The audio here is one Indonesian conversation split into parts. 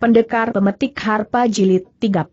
Pendekar Pemetik Harpa Jilid 34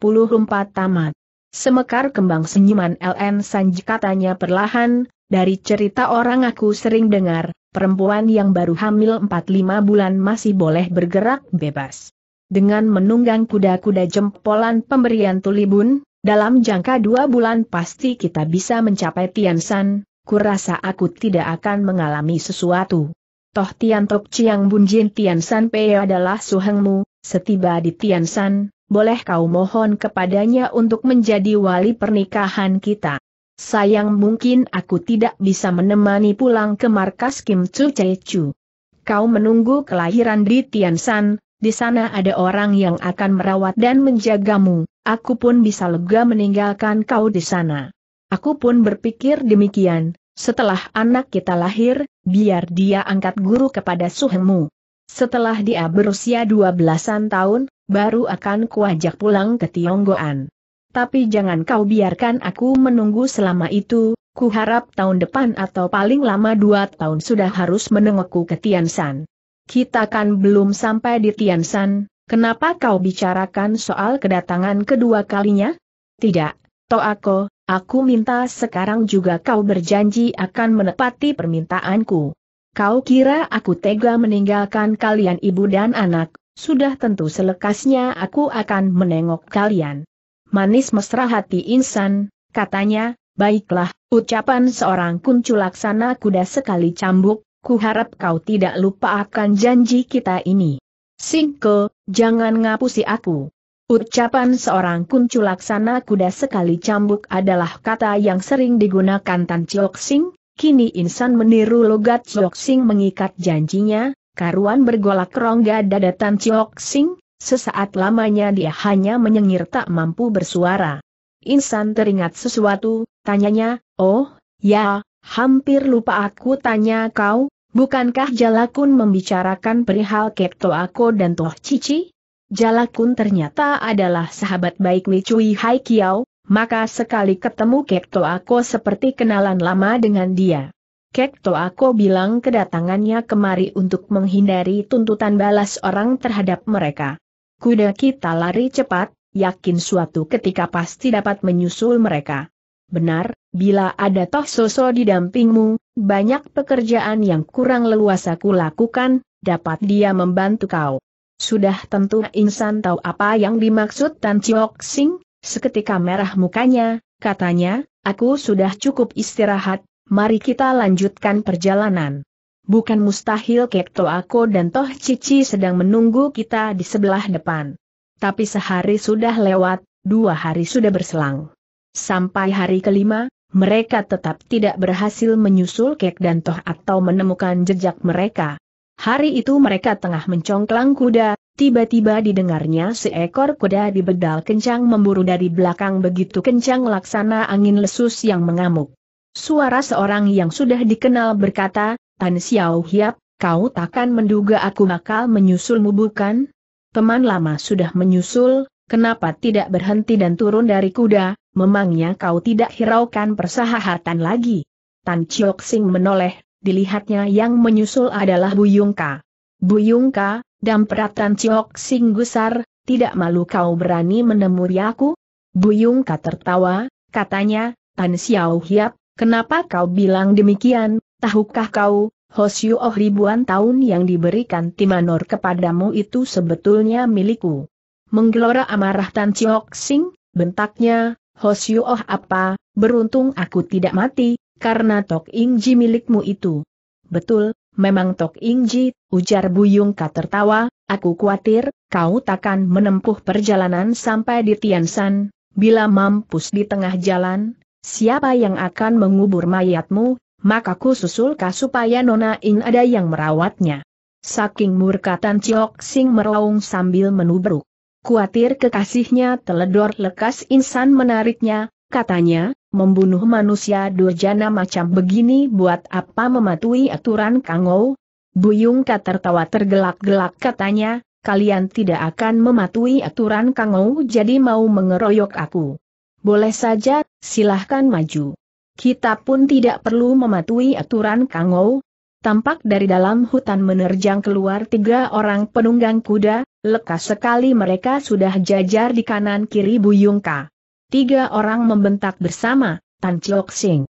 Tamat. Semekar kembang senyuman LN Sanji katanya perlahan, dari cerita orang aku sering dengar, perempuan yang baru hamil 4-5 bulan masih boleh bergerak bebas. Dengan menunggang kuda-kuda jempolan pemberian tulibun, dalam jangka dua bulan pasti kita bisa mencapai Tiansan, kurasa aku tidak akan mengalami sesuatu. Toh Tian Tok Chiang Bunjin Tiansan Pei adalah suhengmu, Setiba di Tiansan, boleh kau mohon kepadanya untuk menjadi wali pernikahan kita. Sayang mungkin aku tidak bisa menemani pulang ke markas Kim Chu Chu. Kau menunggu kelahiran di Tiansan, di sana ada orang yang akan merawat dan menjagamu, aku pun bisa lega meninggalkan kau di sana. Aku pun berpikir demikian, setelah anak kita lahir, biar dia angkat guru kepada suhengmu. Setelah dia berusia dua belasan tahun, baru akan kuajak pulang ke Tionggoan. Tapi jangan kau biarkan aku menunggu selama itu, ku harap tahun depan atau paling lama dua tahun sudah harus menengokku ke Tiansan. Kita kan belum sampai di Tiansan, kenapa kau bicarakan soal kedatangan kedua kalinya? Tidak, Toako, aku minta sekarang juga kau berjanji akan menepati permintaanku. Kau kira aku tega meninggalkan kalian ibu dan anak, sudah tentu selekasnya aku akan menengok kalian. Manis mesra hati insan, katanya, baiklah, ucapan seorang kunculaksana kuda sekali cambuk, kuharap kau tidak lupa akan janji kita ini. Singke, jangan ngapusi aku. Ucapan seorang kunculaksana kuda sekali cambuk adalah kata yang sering digunakan Tan Chok Sing, Kini insan meniru logat Chok Sing mengikat janjinya, karuan bergolak rongga dada Tan Sing, sesaat lamanya dia hanya menyengir tak mampu bersuara. Insan teringat sesuatu, tanyanya, oh, ya, hampir lupa aku tanya kau, bukankah Jalakun membicarakan perihal Kepto Ako dan Toh Cici? Jalakun ternyata adalah sahabat baik Cui Hai Kiao, maka sekali ketemu Kekto Ako seperti kenalan lama dengan dia. Kekto Ako bilang kedatangannya kemari untuk menghindari tuntutan balas orang terhadap mereka. Kuda kita lari cepat, yakin suatu ketika pasti dapat menyusul mereka. Benar, bila ada toh di dampingmu, banyak pekerjaan yang kurang leluasa ku lakukan, dapat dia membantu kau. Sudah tentu insan tahu apa yang dimaksud Tan Chiok Sing, Seketika merah mukanya, katanya, aku sudah cukup istirahat, mari kita lanjutkan perjalanan. Bukan mustahil Kekto Ako dan Toh Cici sedang menunggu kita di sebelah depan. Tapi sehari sudah lewat, dua hari sudah berselang. Sampai hari kelima, mereka tetap tidak berhasil menyusul kek dan toh atau menemukan jejak mereka. Hari itu mereka tengah mencongklang kuda, Tiba-tiba didengarnya seekor kuda di dibedal kencang memburu dari belakang begitu kencang laksana angin lesus yang mengamuk. Suara seorang yang sudah dikenal berkata, Tan Xiao Hiap, kau takkan menduga aku bakal menyusulmu bukan? Teman lama sudah menyusul, kenapa tidak berhenti dan turun dari kuda, memangnya kau tidak hiraukan persahahatan lagi? Tan Chiok Sing menoleh, dilihatnya yang menyusul adalah Bu Buyungka. Buyungka, dan Peratan Ciok gusar, tidak malu kau berani menemui aku? Buyung Ka tertawa, katanya, Tan Xiao Hiap, kenapa kau bilang demikian, tahukah kau, Hosyu Oh ribuan tahun yang diberikan Timanor kepadamu itu sebetulnya milikku. Menggelora amarah Tan Ciok Sing, bentaknya, Hosyu Oh apa, beruntung aku tidak mati, karena Tok Ing Ji milikmu itu. Betul, Memang Tok Ingji, ujar Yungka tertawa, aku khawatir, kau takkan menempuh perjalanan sampai di Tiansan, bila mampus di tengah jalan, siapa yang akan mengubur mayatmu, maka ku susulkah supaya Nona Ing ada yang merawatnya. Saking murka Tan Chiok Sing meraung sambil menubruk. Kuatir kekasihnya teledor lekas insan menariknya, katanya, membunuh manusia durjana macam begini buat apa mematuhi aturan Kangou? Buyungka tertawa tergelak-gelak katanya, kalian tidak akan mematuhi aturan Kangou jadi mau mengeroyok aku. Boleh saja, silahkan maju. Kita pun tidak perlu mematuhi aturan Kangou. Tampak dari dalam hutan menerjang keluar tiga orang penunggang kuda, lekas sekali mereka sudah jajar di kanan kiri Buyungka. Tiga orang membentak bersama, Tan Chok Sing.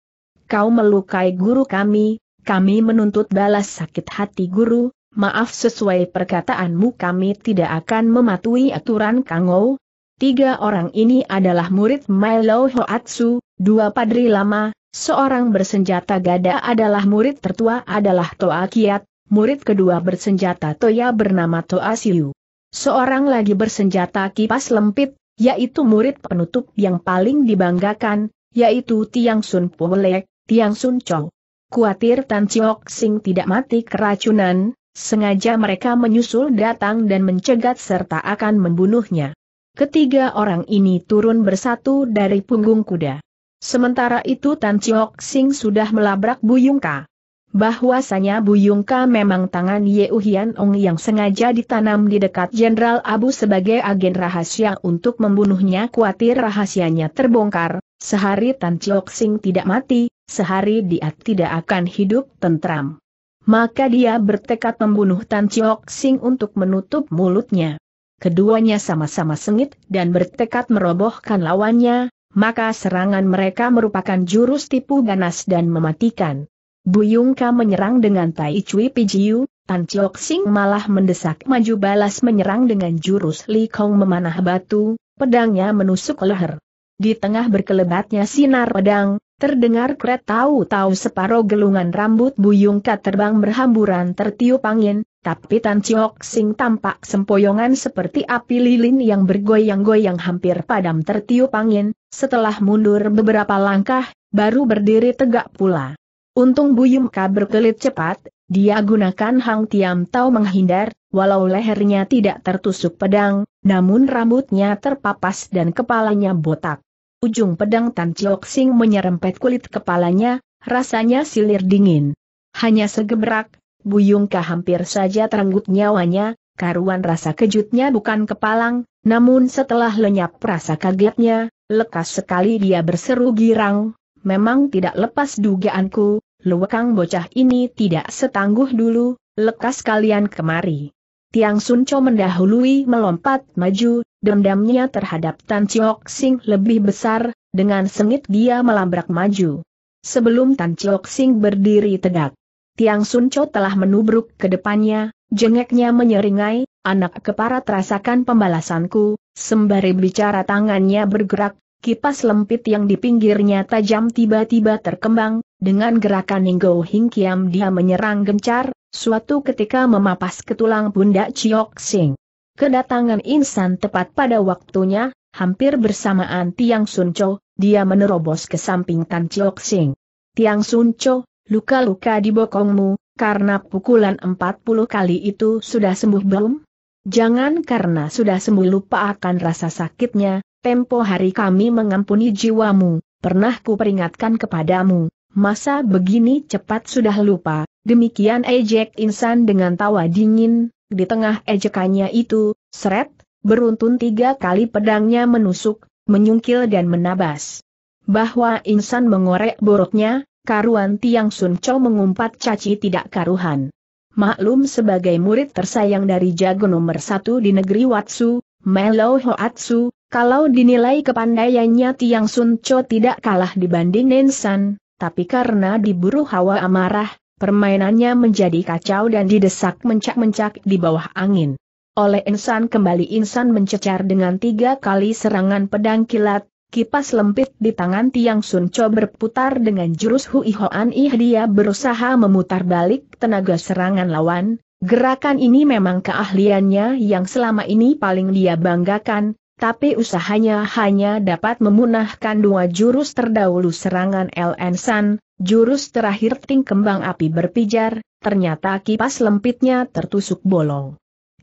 Kau melukai guru kami, kami menuntut balas sakit hati guru, maaf sesuai perkataanmu kami tidak akan mematuhi aturan Kangou. Tiga orang ini adalah murid Milo Hoatsu, dua padri lama, seorang bersenjata gada adalah murid tertua adalah Toa Kiat, murid kedua bersenjata Toya bernama Toa Siu. Seorang lagi bersenjata kipas lempit, yaitu murid penutup yang paling dibanggakan, yaitu Tiang Sun Puolek, Tiang Sun Chow. Kuatir Tan Chiok Sing tidak mati keracunan, sengaja mereka menyusul datang dan mencegat serta akan membunuhnya. Ketiga orang ini turun bersatu dari punggung kuda. Sementara itu Tan Chiok Sing sudah melabrak Buyung Ka bahwasanya Buyungka memang tangan Ye Uhian Ong yang sengaja ditanam di dekat Jenderal Abu sebagai agen rahasia untuk membunuhnya khawatir rahasianya terbongkar, sehari Tan Chiok Sing tidak mati, sehari dia tidak akan hidup tentram. Maka dia bertekad membunuh Tan Chiok Sing untuk menutup mulutnya. Keduanya sama-sama sengit dan bertekad merobohkan lawannya, maka serangan mereka merupakan jurus tipu ganas dan mematikan. Buyungka Yungka menyerang dengan Tai Cui Pijiu, Tan Chok Sing malah mendesak maju balas menyerang dengan jurus Li Kong memanah batu, pedangnya menusuk leher. Di tengah berkelebatnya sinar pedang, Terdengar kret tahu-tahu separuh gelungan rambut Buyungka Yungka terbang berhamburan tertiup angin, tapi Tan Chok Sing tampak sempoyongan seperti api lilin yang bergoyang-goyang hampir padam tertiup angin, setelah mundur beberapa langkah, baru berdiri tegak pula. Untung Yumka berkelit cepat, dia gunakan Hang Tiam Tau menghindar, walau lehernya tidak tertusuk pedang, namun rambutnya terpapas dan kepalanya botak. Ujung pedang Tan Chiok Sing menyerempet kulit kepalanya, rasanya silir dingin. Hanya segebrak, Buyungka hampir saja terenggut nyawanya, karuan rasa kejutnya bukan kepalang, namun setelah lenyap rasa kagetnya, lekas sekali dia berseru girang, memang tidak lepas dugaanku, Luwakang bocah ini tidak setangguh dulu, lekas kalian kemari. Tiang Sun Sunco mendahului melompat maju, dendamnya terhadap Tan Chiok Sing lebih besar, dengan sengit dia melabrak maju. Sebelum Tan Chiok Sing berdiri tegak, Tiang Sun Sunco telah menubruk ke depannya, jengeknya menyeringai, anak kepara terasakan pembalasanku, sembari bicara tangannya bergerak, kipas lempit yang di pinggirnya tajam tiba-tiba terkembang, dengan gerakan Ninggo Hing Kiam dia menyerang gencar, suatu ketika memapas ke tulang pundak Chiok Sing. Kedatangan insan tepat pada waktunya, hampir bersamaan Tiang Sunco, dia menerobos ke samping Tan Chiok Sing. Tiang Sunco, luka-luka di bokongmu, karena pukulan 40 kali itu sudah sembuh belum? Jangan karena sudah sembuh lupa akan rasa sakitnya, tempo hari kami mengampuni jiwamu, pernah ku peringatkan kepadamu masa begini cepat sudah lupa, demikian ejek insan dengan tawa dingin, di tengah ejekannya itu, seret, beruntun tiga kali pedangnya menusuk, menyungkil dan menabas. Bahwa insan mengorek boroknya, karuan Tiang Sun Cho mengumpat caci tidak karuhan. Maklum sebagai murid tersayang dari jago nomor satu di negeri Watsu, Melo Hoatsu, kalau dinilai kepandaiannya Tiang Sun Cho tidak kalah dibanding Nensan, tapi karena diburu hawa amarah, permainannya menjadi kacau dan didesak mencak-mencak di bawah angin. Oleh insan kembali insan mencecar dengan tiga kali serangan pedang kilat, kipas lempit di tangan Tiang Sun Cho berputar dengan jurus Hui Hoan Ih dia berusaha memutar balik tenaga serangan lawan, gerakan ini memang keahliannya yang selama ini paling dia banggakan, tapi usahanya hanya dapat memunahkan dua jurus terdahulu serangan LN San, jurus terakhir Ting Kembang Api berpijar, ternyata kipas lempitnya tertusuk bolong.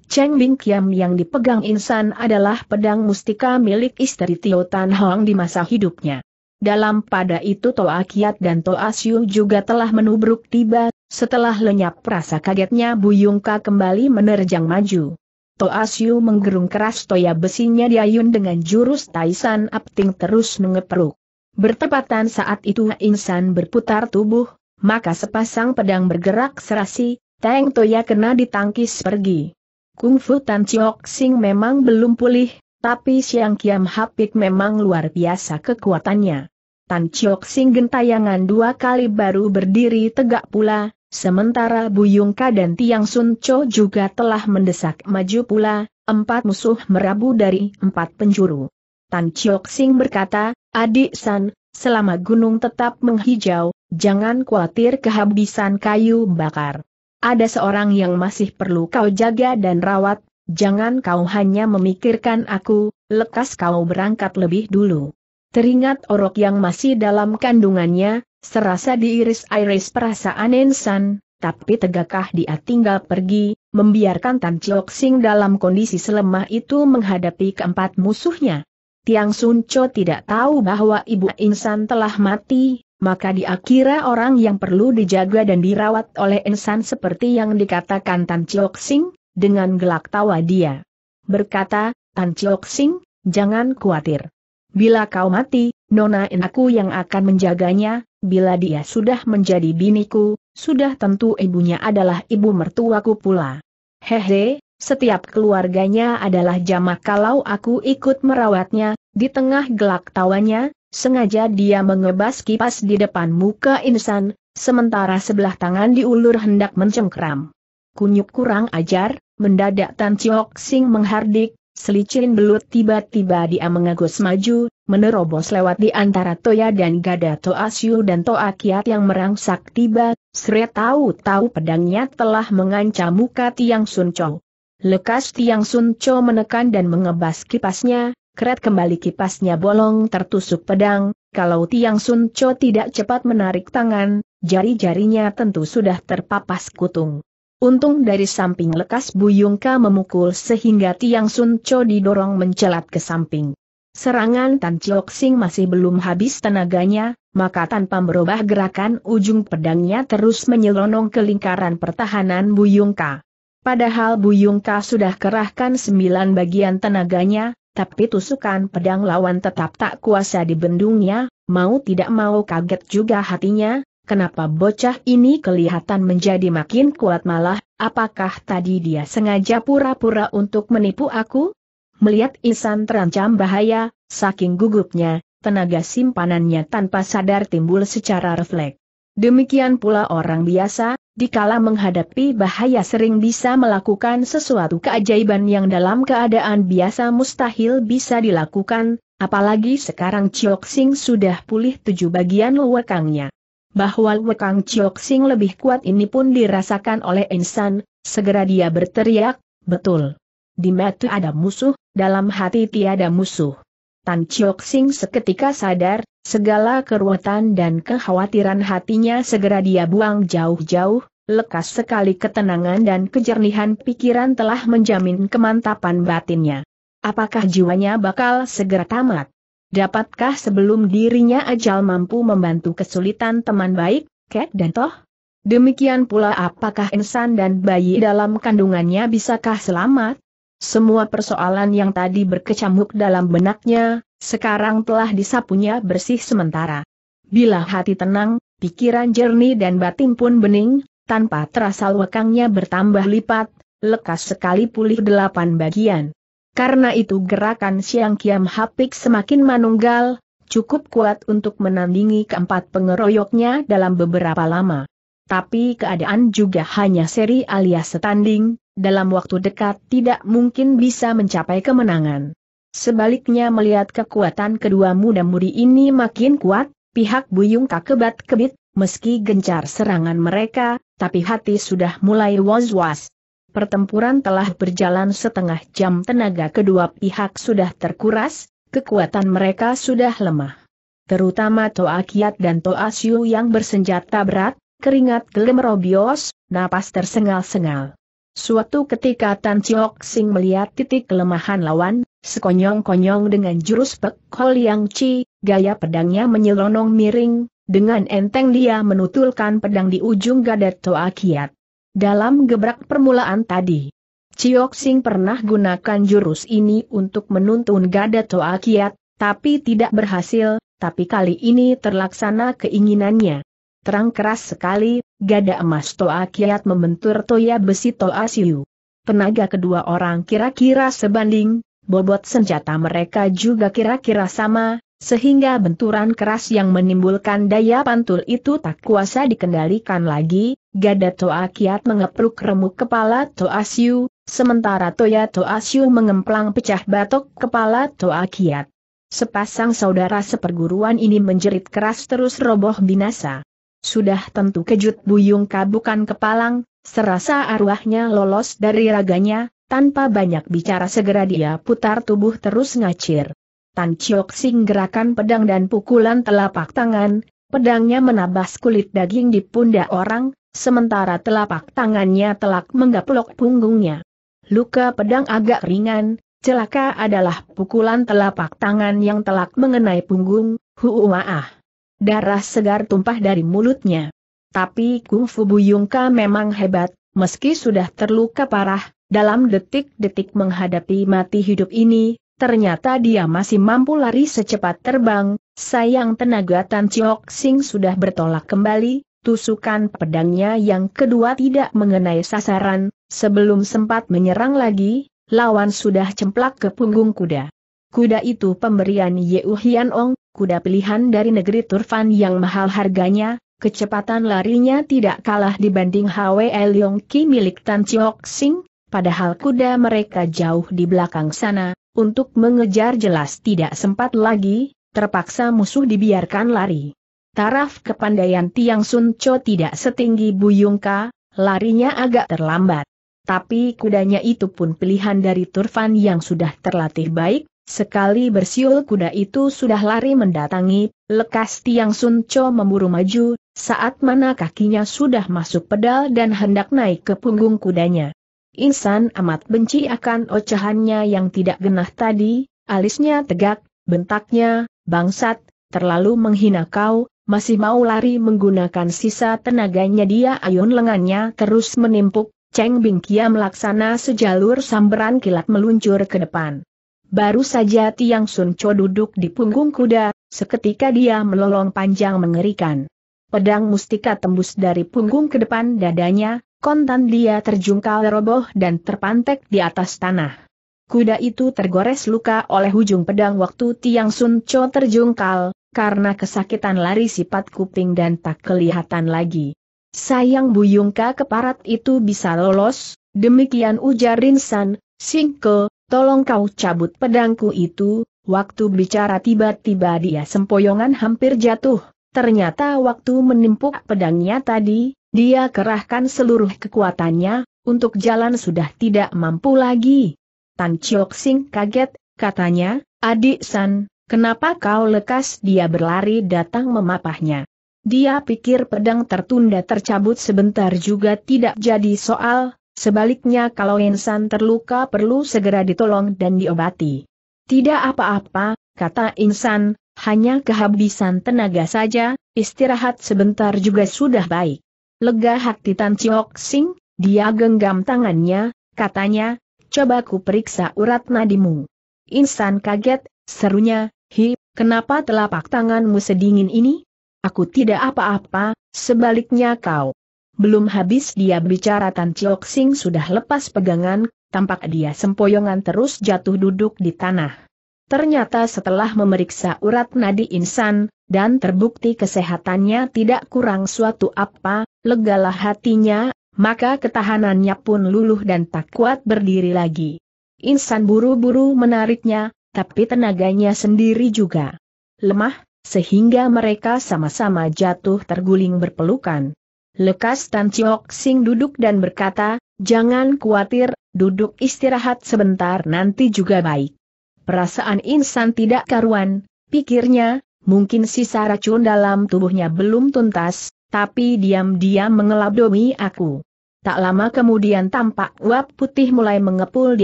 Cheng Bing Kiam yang dipegang Insan adalah pedang mustika milik istri Tio Tan Hong di masa hidupnya. Dalam pada itu Toa Kiat dan Toa Siu juga telah menubruk tiba, setelah lenyap rasa kagetnya Buyungka kembali menerjang maju. Toa Siu menggerung keras toya besinya diayun dengan jurus Taisan Apting terus mengeperuk. Bertepatan saat itu insan berputar tubuh, maka sepasang pedang bergerak serasi, Teng Toya kena ditangkis pergi. Kungfu Tan Chiok Sing memang belum pulih, tapi Siang Kiam Hapik memang luar biasa kekuatannya. Tan Chiok Sing gentayangan dua kali baru berdiri tegak pula, Sementara Buyungka dan Tiang Sunco juga telah mendesak maju pula, empat musuh merabu dari empat penjuru. Tan Chiok Sing berkata, Adik San, selama gunung tetap menghijau, jangan khawatir kehabisan kayu bakar. Ada seorang yang masih perlu kau jaga dan rawat, jangan kau hanya memikirkan aku, lekas kau berangkat lebih dulu. Teringat orok yang masih dalam kandungannya, serasa diiris-iris perasaan Ensan, tapi tegakkah dia tinggal pergi, membiarkan Tan Chok Sing dalam kondisi selemah itu menghadapi keempat musuhnya? Tiang Cho tidak tahu bahwa Ibu Insan telah mati, maka dia kira orang yang perlu dijaga dan dirawat oleh Insan seperti yang dikatakan Tan Chok Sing, dengan gelak tawa dia. Berkata, Tan Chok Sing, jangan khawatir. Bila kau mati, nona aku yang akan menjaganya, bila dia sudah menjadi biniku, sudah tentu ibunya adalah ibu mertuaku pula. Hehe, setiap keluarganya adalah jamak kalau aku ikut merawatnya, di tengah gelak tawanya, sengaja dia mengebas kipas di depan muka insan, sementara sebelah tangan diulur hendak mencengkram. Kunyuk kurang ajar, mendadak Tan Chiok Sing menghardik, Selicin belut tiba-tiba dia mengagus maju, menerobos lewat di antara Toya dan Gada Siu dan Toa Kiat yang merangsak tiba, Sre tahu-tahu pedangnya telah mengancam muka Tiang Sun Cho. Lekas Tiang Sun Cho menekan dan mengebas kipasnya, keret kembali kipasnya bolong tertusuk pedang, kalau Tiang Sun Cho tidak cepat menarik tangan, jari-jarinya tentu sudah terpapas kutung. Untung dari samping lekas Buyungka memukul sehingga Tiang Sun Cho didorong mencelat ke samping. Serangan Tan Chiok Sing masih belum habis tenaganya, maka tanpa merubah gerakan ujung pedangnya terus menyelonong ke lingkaran pertahanan Buyungka. Padahal Buyungka sudah kerahkan sembilan bagian tenaganya, tapi tusukan pedang lawan tetap tak kuasa dibendungnya, mau tidak mau kaget juga hatinya, Kenapa bocah ini kelihatan menjadi makin kuat malah, apakah tadi dia sengaja pura-pura untuk menipu aku? Melihat Isan terancam bahaya, saking gugupnya, tenaga simpanannya tanpa sadar timbul secara refleks. Demikian pula orang biasa, dikala menghadapi bahaya sering bisa melakukan sesuatu keajaiban yang dalam keadaan biasa mustahil bisa dilakukan, apalagi sekarang Chiok Sing sudah pulih tujuh bagian luwekangnya bahwa Wekang Chiok Sing lebih kuat ini pun dirasakan oleh insan, segera dia berteriak, betul. Di mata ada musuh, dalam hati tiada musuh. Tan Chiok Sing seketika sadar, segala keruatan dan kekhawatiran hatinya segera dia buang jauh-jauh, lekas sekali ketenangan dan kejernihan pikiran telah menjamin kemantapan batinnya. Apakah jiwanya bakal segera tamat? Dapatkah sebelum dirinya ajal mampu membantu kesulitan teman baik, Ket dan Toh? Demikian pula apakah insan dan bayi dalam kandungannya bisakah selamat? Semua persoalan yang tadi berkecamuk dalam benaknya, sekarang telah disapunya bersih sementara. Bila hati tenang, pikiran jernih dan batin pun bening, tanpa terasa wakangnya bertambah lipat, lekas sekali pulih delapan bagian. Karena itu gerakan Siang Kiam Hapik semakin manunggal, cukup kuat untuk menandingi keempat pengeroyoknya dalam beberapa lama. Tapi keadaan juga hanya seri alias setanding, dalam waktu dekat tidak mungkin bisa mencapai kemenangan. Sebaliknya melihat kekuatan kedua muda-mudi ini makin kuat, pihak Buyung tak kebat-kebit, meski gencar serangan mereka, tapi hati sudah mulai was-was. Pertempuran telah berjalan setengah jam tenaga kedua pihak sudah terkuras, kekuatan mereka sudah lemah. Terutama Toa Kiat dan Toa Siu yang bersenjata berat, keringat gelemrobios, napas tersengal-sengal. Suatu ketika Tan Chiok Sing melihat titik kelemahan lawan, sekonyong-konyong dengan jurus Pek Ho Yang Chi, gaya pedangnya menyelonong miring, dengan enteng dia menutulkan pedang di ujung gadet Toa Kiat. Dalam gebrak permulaan tadi, Chiok Sing pernah gunakan jurus ini untuk menuntun Gada Toa Kiat, tapi tidak berhasil, tapi kali ini terlaksana keinginannya. Terang keras sekali, Gada Emas Toa Kiat membentur Toya Besi Toa Siu. Tenaga kedua orang kira-kira sebanding, bobot senjata mereka juga kira-kira sama, sehingga benturan keras yang menimbulkan daya pantul itu tak kuasa dikendalikan lagi, Gada Toa Kiat mengepruk remuk kepala Toa Siu, sementara Toya Toa Siu mengemplang pecah batok kepala Toa Kiat. Sepasang saudara seperguruan ini menjerit keras terus roboh binasa. Sudah tentu kejut Buyung Kabukan Kepalang, serasa arwahnya lolos dari raganya, tanpa banyak bicara segera dia putar tubuh terus ngacir. Tan Chiok Sing gerakan pedang dan pukulan telapak tangan, pedangnya menabas kulit daging di pundak orang, sementara telapak tangannya telak menggaplok punggungnya. Luka pedang agak ringan, celaka adalah pukulan telapak tangan yang telak mengenai punggung, Huuwaah. Darah segar tumpah dari mulutnya. Tapi Kung Fu Buyungka memang hebat, meski sudah terluka parah, dalam detik-detik menghadapi mati hidup ini, Ternyata dia masih mampu lari secepat terbang, sayang tenaga Tan Chiok Sing sudah bertolak kembali, tusukan pedangnya yang kedua tidak mengenai sasaran, sebelum sempat menyerang lagi, lawan sudah cemplak ke punggung kuda. Kuda itu pemberian Yeu Hian Ong, kuda pilihan dari negeri Turfan yang mahal harganya, kecepatan larinya tidak kalah dibanding Hwe Leong Ki milik Tan Chiok Sing, padahal kuda mereka jauh di belakang sana, untuk mengejar jelas tidak sempat lagi, terpaksa musuh dibiarkan lari. Taraf kepandaian Tiang Sun Cho tidak setinggi Buyungka, Ka, larinya agak terlambat. Tapi kudanya itu pun pilihan dari Turfan yang sudah terlatih baik, sekali bersiul kuda itu sudah lari mendatangi, lekas Tiang Sun Cho memburu maju, saat mana kakinya sudah masuk pedal dan hendak naik ke punggung kudanya. Insan amat benci akan ocehannya yang tidak genah tadi, alisnya tegak, bentaknya, bangsat, terlalu menghina kau, masih mau lari menggunakan sisa tenaganya dia ayun lengannya terus menimpuk, Cheng Bing Kia melaksana sejalur samberan kilat meluncur ke depan. Baru saja Tiang Sun Cho duduk di punggung kuda, seketika dia melolong panjang mengerikan. Pedang mustika tembus dari punggung ke depan dadanya, kontan dia terjungkal roboh dan terpantek di atas tanah. Kuda itu tergores luka oleh ujung pedang waktu Tiang Sun Cho terjungkal, karena kesakitan lari sifat kuping dan tak kelihatan lagi. Sayang Buyungka keparat itu bisa lolos, demikian ujar Rinsan, Singke, tolong kau cabut pedangku itu, waktu bicara tiba-tiba dia sempoyongan hampir jatuh, ternyata waktu menimpuk pedangnya tadi, dia kerahkan seluruh kekuatannya, untuk jalan sudah tidak mampu lagi. Tan Chiok Sing kaget, katanya, adik San, kenapa kau lekas dia berlari datang memapahnya. Dia pikir pedang tertunda tercabut sebentar juga tidak jadi soal, sebaliknya kalau Insan terluka perlu segera ditolong dan diobati. Tidak apa-apa, kata Insan, hanya kehabisan tenaga saja, istirahat sebentar juga sudah baik. Lega hati Tan Chiok Sing, dia genggam tangannya, katanya, coba ku periksa urat nadimu. Insan kaget, serunya, hi, kenapa telapak tanganmu sedingin ini? Aku tidak apa-apa, sebaliknya kau. Belum habis dia bicara Tan Chiok Sing sudah lepas pegangan, tampak dia sempoyongan terus jatuh duduk di tanah. Ternyata setelah memeriksa urat nadi insan, dan terbukti kesehatannya tidak kurang suatu apa, legalah hatinya, maka ketahanannya pun luluh dan tak kuat berdiri lagi. Insan buru-buru menariknya, tapi tenaganya sendiri juga lemah, sehingga mereka sama-sama jatuh terguling berpelukan. Lekas Tan Chiok Sing duduk dan berkata, jangan khawatir, duduk istirahat sebentar nanti juga baik. Perasaan insan tidak karuan, pikirnya, mungkin sisa racun dalam tubuhnya belum tuntas, tapi diam-diam mengelabdomi aku. Tak lama kemudian tampak uap putih mulai mengepul di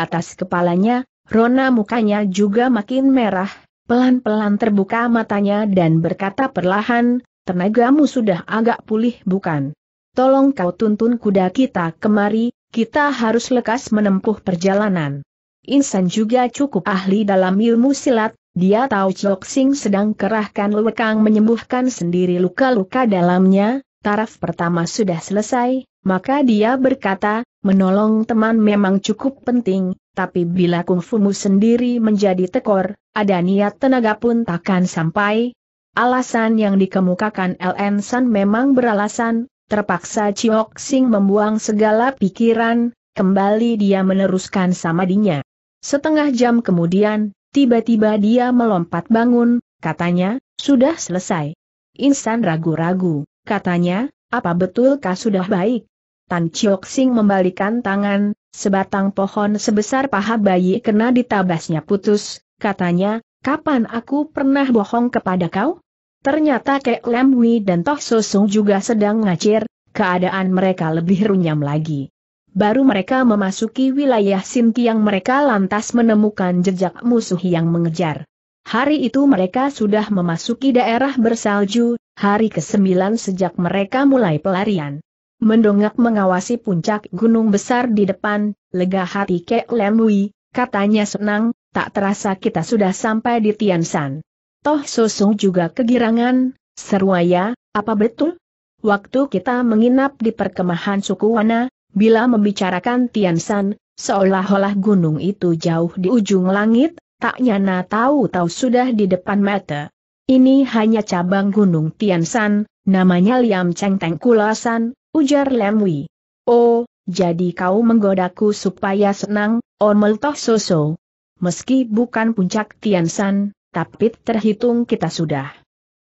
atas kepalanya, rona mukanya juga makin merah, pelan-pelan terbuka matanya dan berkata perlahan, tenagamu sudah agak pulih bukan? Tolong kau tuntun kuda kita kemari, kita harus lekas menempuh perjalanan. Insan juga cukup ahli dalam ilmu silat, dia tahu Chok Sing sedang kerahkan lekang menyembuhkan sendiri luka-luka dalamnya, taraf pertama sudah selesai, maka dia berkata, menolong teman memang cukup penting, tapi bila kungfumu sendiri menjadi tekor, ada niat tenaga pun takkan sampai. Alasan yang dikemukakan LN San memang beralasan, terpaksa Chok Sing membuang segala pikiran, kembali dia meneruskan samadinya. Setengah jam kemudian, Tiba-tiba dia melompat bangun, katanya, sudah selesai. Insan ragu-ragu, katanya, apa betulkah sudah baik? Tan Chiok Sing membalikan tangan, sebatang pohon sebesar paha bayi kena ditabasnya putus, katanya, kapan aku pernah bohong kepada kau? Ternyata Kek Lam Wi dan Toh Sosung juga sedang ngacir, keadaan mereka lebih runyam lagi. Baru mereka memasuki wilayah Sintiang mereka lantas menemukan jejak musuh yang mengejar. Hari itu mereka sudah memasuki daerah bersalju, hari ke-9 sejak mereka mulai pelarian. Mendongak mengawasi puncak gunung besar di depan, lega hati Kek Lemui, katanya senang, tak terasa kita sudah sampai di Tiansan. Toh Sosong juga kegirangan, Seruaya, apa betul? Waktu kita menginap di perkemahan suku Wana, Bila membicarakan Tian San, seolah-olah gunung itu jauh di ujung langit, tak nyana tahu-tahu sudah di depan mata. Ini hanya cabang gunung Tian San, namanya Liam Cheng Teng Kulasan, ujar Lemwi. Oh, jadi kau menggodaku supaya senang, Omel Toh Soso. Meski bukan puncak Tian San, tapi terhitung kita sudah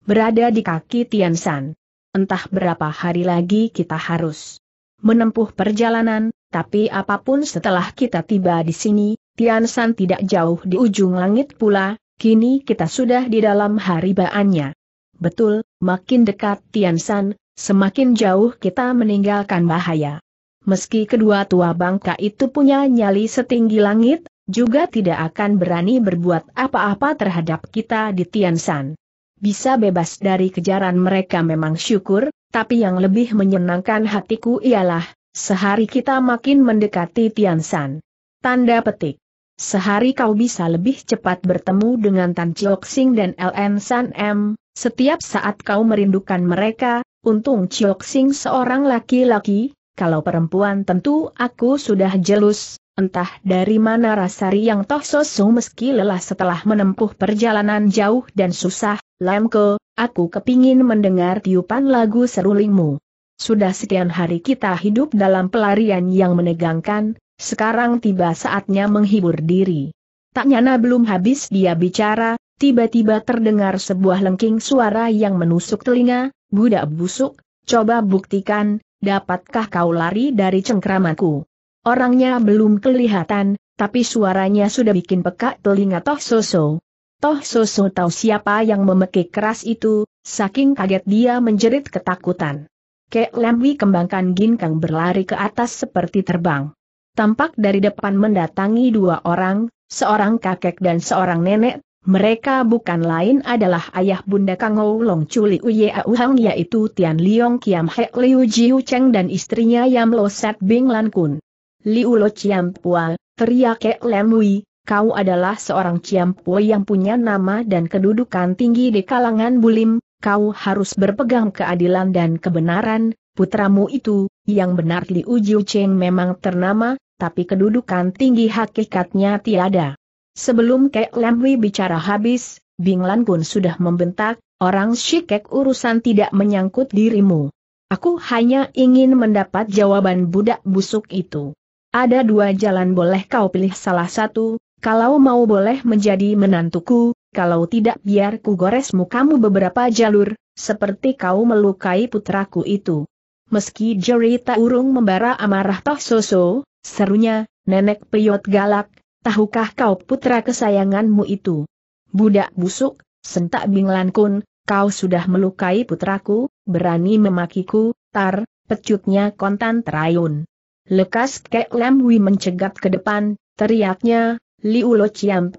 berada di kaki Tian San. Entah berapa hari lagi kita harus menempuh perjalanan, tapi apapun setelah kita tiba di sini, Tian San tidak jauh di ujung langit pula, kini kita sudah di dalam hari haribaannya. Betul, makin dekat Tian San, semakin jauh kita meninggalkan bahaya. Meski kedua tua bangka itu punya nyali setinggi langit, juga tidak akan berani berbuat apa-apa terhadap kita di Tian San. Bisa bebas dari kejaran mereka memang syukur, tapi yang lebih menyenangkan hatiku ialah, sehari kita makin mendekati Tian San. Tanda petik. Sehari kau bisa lebih cepat bertemu dengan Tan Chiok Sing dan LN San M, setiap saat kau merindukan mereka, untung Chiok Sing seorang laki-laki, kalau perempuan tentu aku sudah jelus, Entah dari mana rasa riang Toh Sosu meski lelah setelah menempuh perjalanan jauh dan susah, Lemko, aku kepingin mendengar tiupan lagu serulingmu. Sudah sekian hari kita hidup dalam pelarian yang menegangkan, sekarang tiba saatnya menghibur diri. Tak nyana belum habis dia bicara, tiba-tiba terdengar sebuah lengking suara yang menusuk telinga, budak busuk, coba buktikan, dapatkah kau lari dari cengkramanku? Orangnya belum kelihatan, tapi suaranya sudah bikin peka telinga Toh Soso. Toh Soso tahu siapa yang memekik keras itu, saking kaget dia menjerit ketakutan. Kek Lemwi kembangkan ginkang berlari ke atas seperti terbang. Tampak dari depan mendatangi dua orang, seorang kakek dan seorang nenek, mereka bukan lain adalah ayah bunda Kang Ho Long Chuli Uye Au yaitu Tian Liong Kiam Hek Liu Jiu Cheng dan istrinya Yam Lo Sat Bing Lan Kun. Liu Liulo Ciampua, teriak Kek Lemui, kau adalah seorang Ciampua yang punya nama dan kedudukan tinggi di kalangan bulim, kau harus berpegang keadilan dan kebenaran, putramu itu, yang benar Liu Jiu Cheng memang ternama, tapi kedudukan tinggi hakikatnya tiada. Sebelum Kek Lemui bicara habis, Bing Lan sudah membentak, orang Shikek urusan tidak menyangkut dirimu. Aku hanya ingin mendapat jawaban budak busuk itu. Ada dua jalan boleh kau pilih salah satu, kalau mau boleh menjadi menantuku, kalau tidak biar ku gores mukamu beberapa jalur, seperti kau melukai putraku itu. Meski jerita urung membara amarah toh soso, serunya, nenek peyot galak, tahukah kau putra kesayanganmu itu? Budak busuk, sentak binglan kun, kau sudah melukai putraku, berani memakiku, tar, pecutnya kontan terayun. Lekas Kek Lam Wi mencegat ke depan, teriaknya, Li Ulo Chiam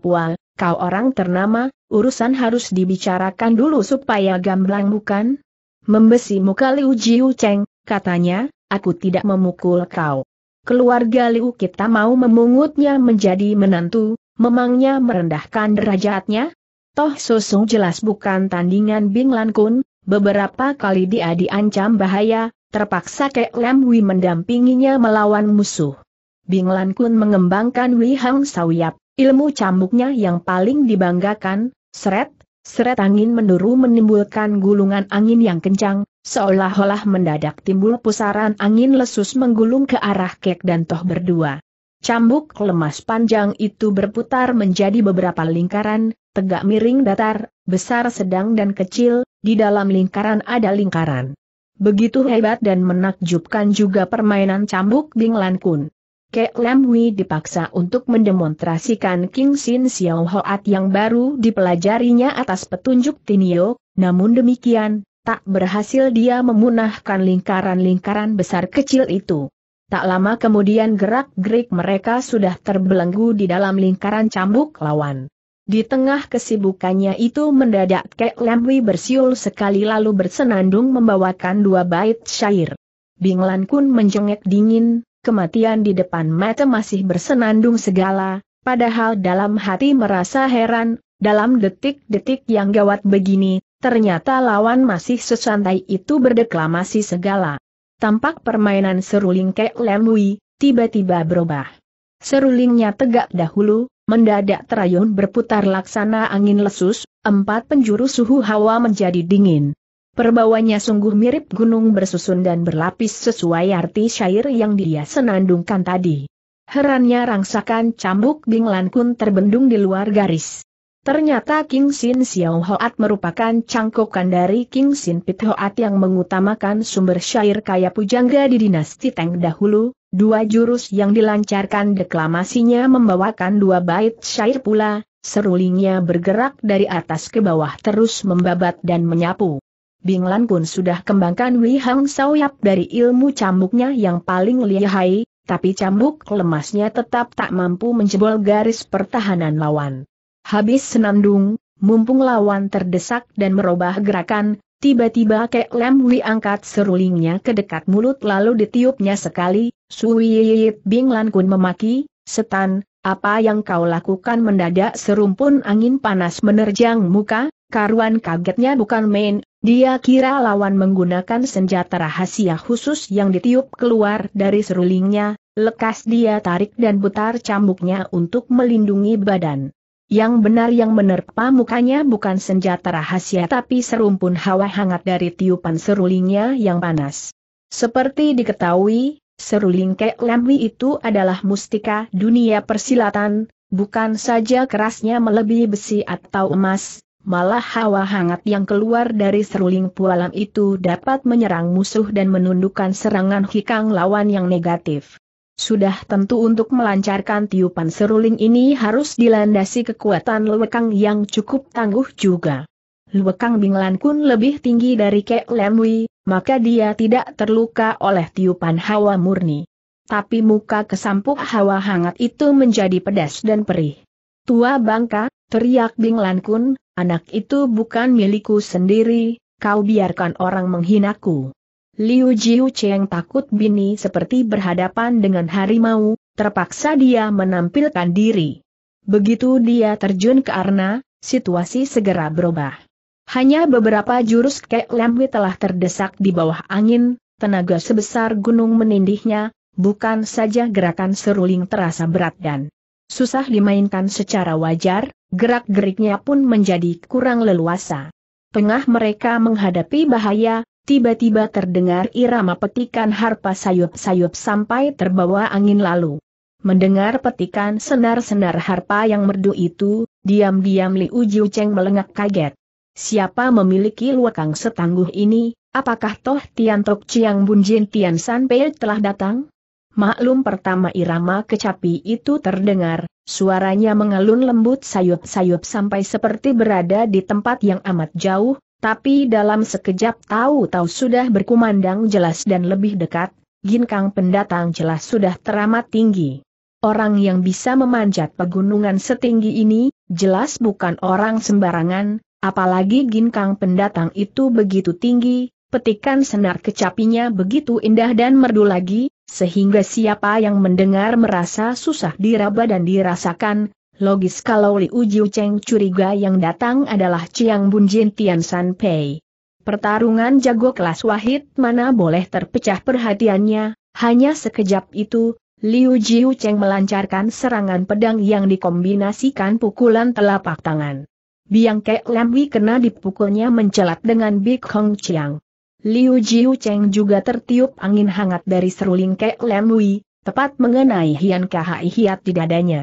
kau orang ternama, urusan harus dibicarakan dulu supaya gamblang bukan? Membesi muka Liu Jiu Cheng, katanya, aku tidak memukul kau. Keluarga Liu kita mau memungutnya menjadi menantu, memangnya merendahkan derajatnya? Toh sosong jelas bukan tandingan Bing Lan Kun, beberapa kali dia diancam bahaya, Terpaksa Kek Lam Wi mendampinginya melawan musuh. Bing Lan Kun mengembangkan Wi Hang Sawiap, ilmu cambuknya yang paling dibanggakan, seret, seret angin menduru menimbulkan gulungan angin yang kencang, seolah-olah mendadak timbul pusaran angin lesus menggulung ke arah Kek dan Toh berdua. Cambuk lemas panjang itu berputar menjadi beberapa lingkaran, tegak miring datar, besar sedang dan kecil, di dalam lingkaran ada lingkaran. Begitu hebat dan menakjubkan juga permainan cambuk Bing Lan Kun. Kek Lam Hui dipaksa untuk mendemonstrasikan King Sin Xiao Hoat yang baru dipelajarinya atas petunjuk Tinio, namun demikian, tak berhasil dia memunahkan lingkaran-lingkaran besar kecil itu. Tak lama kemudian gerak-gerik mereka sudah terbelenggu di dalam lingkaran cambuk lawan. Di tengah kesibukannya itu mendadak Kek Lemwi bersiul sekali lalu bersenandung membawakan dua bait syair. Binglan Kun menjengek dingin, kematian di depan mata masih bersenandung segala, padahal dalam hati merasa heran, dalam detik-detik yang gawat begini, ternyata lawan masih sesantai itu berdeklamasi segala. Tampak permainan seruling Kek Lemwi, tiba-tiba berubah. Serulingnya tegak dahulu, Mendadak terayun berputar laksana angin lesus, empat penjuru suhu hawa menjadi dingin. Perbawanya sungguh mirip gunung bersusun dan berlapis sesuai arti syair yang dia senandungkan tadi. Herannya rangsakan cambuk Lan Kun terbendung di luar garis. Ternyata King Sin Xiao Hoat merupakan cangkokan dari King Sin Pit Hoat yang mengutamakan sumber syair kaya pujangga di dinasti Tang dahulu, Dua jurus yang dilancarkan deklamasinya membawakan dua bait syair pula, serulingnya bergerak dari atas ke bawah terus membabat dan menyapu. Binglan pun sudah kembangkan Wei Hang dari ilmu cambuknya yang paling lihai, tapi cambuk lemasnya tetap tak mampu menjebol garis pertahanan lawan. Habis senandung, mumpung lawan terdesak dan merubah gerakan, Tiba-tiba Kek Lem Wi angkat serulingnya ke dekat mulut lalu ditiupnya sekali, Sui Bing Lan Kun memaki, setan, apa yang kau lakukan mendadak serumpun angin panas menerjang muka, karuan kagetnya bukan main, dia kira lawan menggunakan senjata rahasia khusus yang ditiup keluar dari serulingnya, lekas dia tarik dan putar cambuknya untuk melindungi badan. Yang benar yang menerpa mukanya bukan senjata rahasia tapi serumpun hawa hangat dari tiupan serulingnya yang panas. Seperti diketahui, seruling Kek Lemwi itu adalah mustika dunia persilatan, bukan saja kerasnya melebihi besi atau emas, malah hawa hangat yang keluar dari seruling pualam itu dapat menyerang musuh dan menundukkan serangan hikang lawan yang negatif. Sudah tentu untuk melancarkan tiupan seruling ini harus dilandasi kekuatan lewekang yang cukup tangguh juga. Lewekang Binglan Kun lebih tinggi dari Kek Lemwi, maka dia tidak terluka oleh tiupan hawa murni. Tapi muka kesampuk hawa hangat itu menjadi pedas dan perih. Tua bangka, teriak Binglan Kun, anak itu bukan milikku sendiri, kau biarkan orang menghinaku. Liu Jiu Cheng takut Bini seperti berhadapan dengan harimau, terpaksa dia menampilkan diri. Begitu dia terjun ke arna, situasi segera berubah. Hanya beberapa jurus Kek lemwi telah terdesak di bawah angin, tenaga sebesar gunung menindihnya, bukan saja gerakan seruling terasa berat dan susah dimainkan secara wajar, gerak-geriknya pun menjadi kurang leluasa. Tengah mereka menghadapi bahaya, Tiba-tiba terdengar irama petikan harpa sayup-sayup sampai terbawa angin lalu. Mendengar petikan senar-senar harpa yang merdu itu, diam-diam Li Jiu Cheng melengak kaget. Siapa memiliki luakang setangguh ini, apakah toh Tian Tok Chiang Bun Jin Tian San Pei telah datang? Maklum pertama irama kecapi itu terdengar, suaranya mengalun lembut sayup-sayup sampai seperti berada di tempat yang amat jauh, tapi dalam sekejap tahu-tahu sudah berkumandang jelas dan lebih dekat, ginkang pendatang jelas sudah teramat tinggi. Orang yang bisa memanjat pegunungan setinggi ini, jelas bukan orang sembarangan, apalagi ginkang pendatang itu begitu tinggi, petikan senar kecapinya begitu indah dan merdu lagi, sehingga siapa yang mendengar merasa susah diraba dan dirasakan, logis kalau Liu Jiu Cheng curiga yang datang adalah Chiang Bun Jin Tian San Pei. Pertarungan jago kelas wahid mana boleh terpecah perhatiannya, hanya sekejap itu, Liu Jiu Cheng melancarkan serangan pedang yang dikombinasikan pukulan telapak tangan. Biang Kek Lam Wi kena dipukulnya mencelat dengan Big Hong Chiang. Liu Jiu Cheng juga tertiup angin hangat dari seruling Kek Lam Wi, tepat mengenai Hian Kha Hiat di dadanya.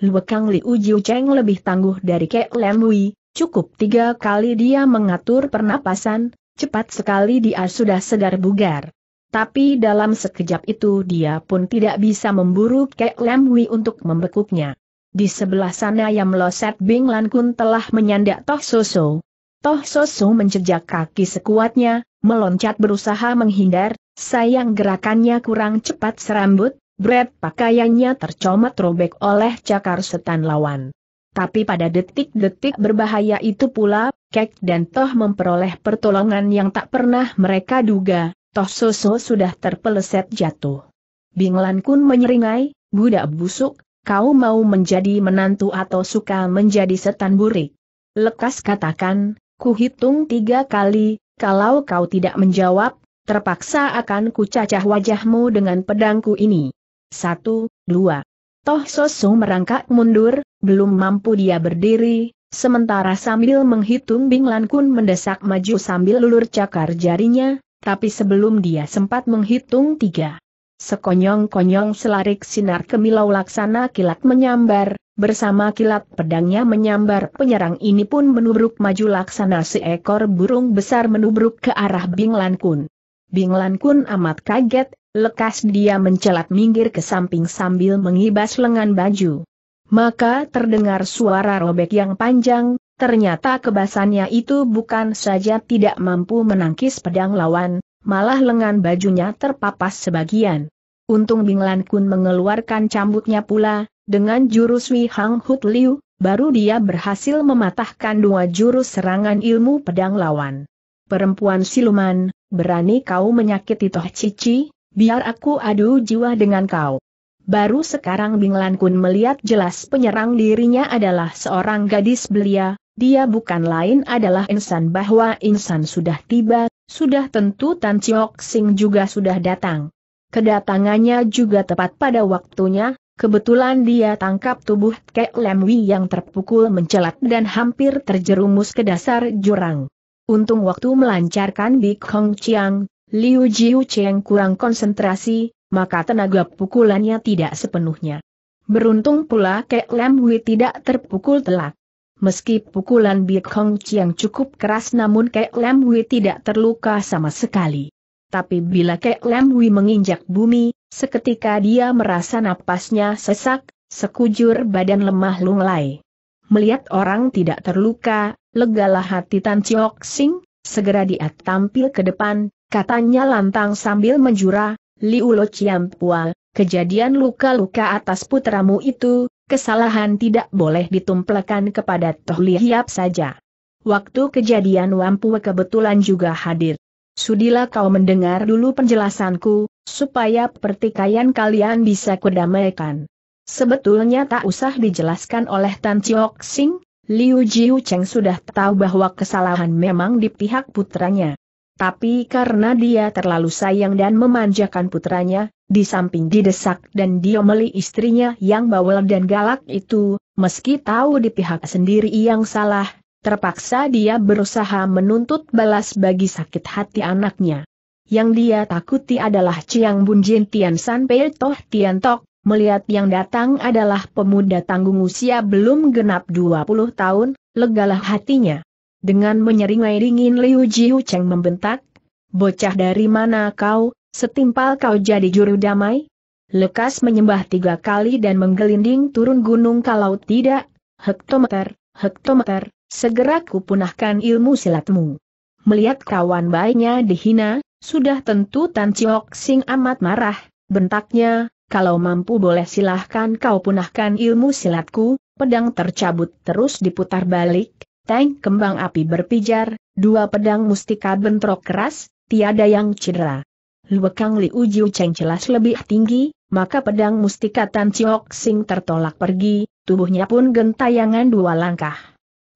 Luekang Liu Uju Cheng lebih tangguh dari Kek Lem Wui, cukup tiga kali dia mengatur pernapasan, cepat sekali dia sudah segar bugar. Tapi dalam sekejap itu dia pun tidak bisa memburu Kek Lem Wui untuk membekuknya. Di sebelah sana yang meloset Bing Lan Kun telah menyandak Toh Soso. Toh Soso mencejak kaki sekuatnya, meloncat berusaha menghindar, sayang gerakannya kurang cepat serambut, Brad pakaiannya tercomot robek oleh cakar setan lawan. Tapi pada detik-detik berbahaya itu pula, Kek dan Toh memperoleh pertolongan yang tak pernah mereka duga, Toh Soso sudah terpeleset jatuh. Binglan Kun menyeringai, budak busuk, kau mau menjadi menantu atau suka menjadi setan burik. Lekas katakan, ku hitung tiga kali, kalau kau tidak menjawab, terpaksa akan ku cacah wajahmu dengan pedangku ini. Satu, dua. Toh Soso merangkak mundur, belum mampu dia berdiri, sementara sambil menghitung Bing Lan Kun mendesak maju sambil lulur cakar jarinya, tapi sebelum dia sempat menghitung tiga. Sekonyong-konyong selarik sinar kemilau laksana kilat menyambar, bersama kilat pedangnya menyambar penyerang ini pun menubruk maju laksana seekor burung besar menubruk ke arah Bing Lan Kun. Bing Lan Kun amat kaget, Lekas dia mencelat minggir ke samping sambil mengibas lengan baju. Maka terdengar suara robek yang panjang, ternyata kebasannya itu bukan saja tidak mampu menangkis pedang lawan, malah lengan bajunya terpapas sebagian. Untung Binglan Kun mengeluarkan cambuknya pula, dengan jurus Wei Hang Hut Liu, baru dia berhasil mematahkan dua jurus serangan ilmu pedang lawan. Perempuan siluman, berani kau menyakiti Toh Cici, Biar aku adu jiwa dengan kau. Baru sekarang Bing Lan Kun melihat jelas penyerang dirinya adalah seorang gadis belia, dia bukan lain adalah insan bahwa insan sudah tiba, sudah tentu Tan Chiok Sing juga sudah datang. Kedatangannya juga tepat pada waktunya, kebetulan dia tangkap tubuh Kek Lemwi yang terpukul mencelat dan hampir terjerumus ke dasar jurang. Untung waktu melancarkan Bik Hong Chiang, Liu Jiu Cheng kurang konsentrasi, maka tenaga pukulannya tidak sepenuhnya. Beruntung pula Kek Lam Hui tidak terpukul telak. Meski pukulan Biak Hong Chiang cukup keras namun Kek Lam Hui tidak terluka sama sekali. Tapi bila Kek Lam Hui menginjak bumi, seketika dia merasa napasnya sesak, sekujur badan lemah lunglai. Melihat orang tidak terluka, legalah hati Tan Chiok Sing, segera dia tampil ke depan, Katanya lantang sambil menjura, Liulo Ciampual, kejadian luka-luka atas putramu itu, kesalahan tidak boleh ditumplekan kepada Toh saja. Waktu kejadian Wampu kebetulan juga hadir. Sudilah kau mendengar dulu penjelasanku, supaya pertikaian kalian bisa kudamaikan. Sebetulnya tak usah dijelaskan oleh Tan Chiok Sing, Liu Jiu Cheng sudah tahu bahwa kesalahan memang di pihak putranya. Tapi karena dia terlalu sayang dan memanjakan putranya, di samping didesak dan diomeli istrinya yang bawel dan galak itu, meski tahu di pihak sendiri yang salah, terpaksa dia berusaha menuntut balas bagi sakit hati anaknya. Yang dia takuti adalah Ciang Bunjin Tian San Pei Toh Tian Tok, melihat yang datang adalah pemuda tanggung usia belum genap 20 tahun, legalah hatinya. Dengan menyeringai dingin Liu Jiu Cheng membentak, Bocah dari mana kau, setimpal kau jadi juru damai? Lekas menyembah tiga kali dan menggelinding turun gunung kalau tidak, hektometer, hektometer, segera kupunahkan ilmu silatmu. Melihat kawan baiknya dihina, sudah tentu Tan Chiok Sing amat marah, bentaknya, kalau mampu boleh silahkan kau punahkan ilmu silatku, pedang tercabut terus diputar balik, Tank kembang api berpijar, dua pedang mustika bentrok keras, tiada yang cedera. Luekang Li Jiu Cheng jelas lebih tinggi, maka pedang mustika Tan Chiok Sing tertolak pergi, tubuhnya pun gentayangan dua langkah.